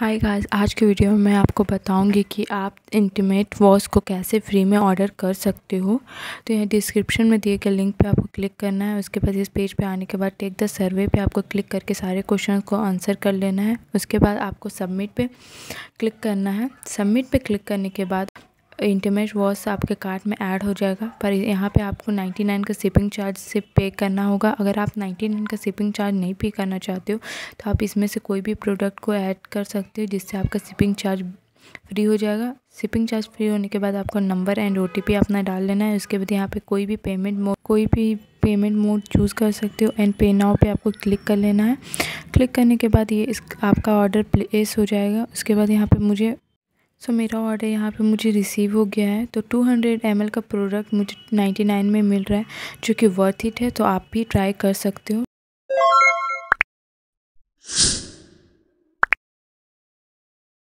hi guys आज के video में मैं आपको बताऊंगी कि आप इंटीमेट वॉश को कैसे फ्री में ऑर्डर कर सकते हो तो यहाँ डिस्क्रिप्शन में दिए गए लिंक पे आपको क्लिक करना है उसके बाद इस पेज पे आने के बाद टेक द सर्वे पे आपको क्लिक करके सारे क्वेश्चन को आंसर कर लेना है उसके बाद आपको सबमिट पे क्लिक करना है सबमिट पर क्लिक करने के बाद इंटीमेट वॉश आपके कार्ट में ऐड हो जाएगा पर यहाँ पे आपको 99 का शिपिंग चार्ज से पे करना होगा अगर आप 99 का शिपिंग चार्ज नहीं पे करना चाहते हो तो आप इसमें से कोई भी प्रोडक्ट को ऐड कर सकते हो जिससे आपका शिपिंग चार्ज फ्री हो जाएगा शिपिंग चार्ज फ्री होने के बाद आपको नंबर एंड ओ अपना डाल लेना है उसके बाद यहाँ पे कोई भी पेमेंट मोड कोई भी पेमेंट मोड चूज़ कर सकते हो एंड पे नाव पे आपको क्लिक कर लेना है क्लिक करने के बाद ये इस आपका ऑर्डर प्लेस हो जाएगा उसके बाद यहाँ पे मुझे सो so, मेरा ऑर्डर यहाँ पे मुझे रिसीव हो गया है तो 200 हंड्रेड का प्रोडक्ट मुझे 99 में मिल रहा है जो कि वर्थ इट है तो आप भी ट्राई कर सकते हो